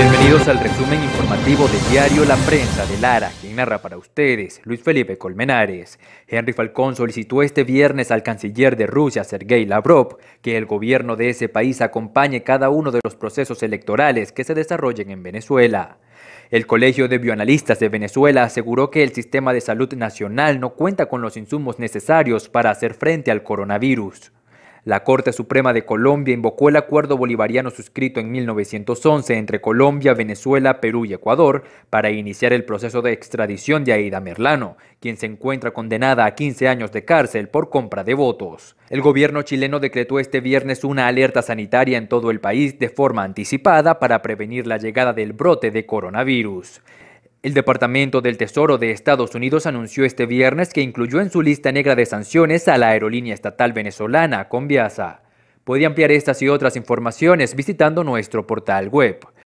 Bienvenidos al resumen informativo de Diario La Prensa de Lara, quien narra para ustedes Luis Felipe Colmenares. Henry Falcón solicitó este viernes al canciller de Rusia, Sergei Lavrov, que el gobierno de ese país acompañe cada uno de los procesos electorales que se desarrollen en Venezuela. El Colegio de Bioanalistas de Venezuela aseguró que el sistema de salud nacional no cuenta con los insumos necesarios para hacer frente al coronavirus. La Corte Suprema de Colombia invocó el acuerdo bolivariano suscrito en 1911 entre Colombia, Venezuela, Perú y Ecuador para iniciar el proceso de extradición de Aida Merlano, quien se encuentra condenada a 15 años de cárcel por compra de votos. El gobierno chileno decretó este viernes una alerta sanitaria en todo el país de forma anticipada para prevenir la llegada del brote de coronavirus. El Departamento del Tesoro de Estados Unidos anunció este viernes que incluyó en su lista negra de sanciones a la aerolínea estatal venezolana Conviasa. Puede ampliar estas y otras informaciones visitando nuestro portal web.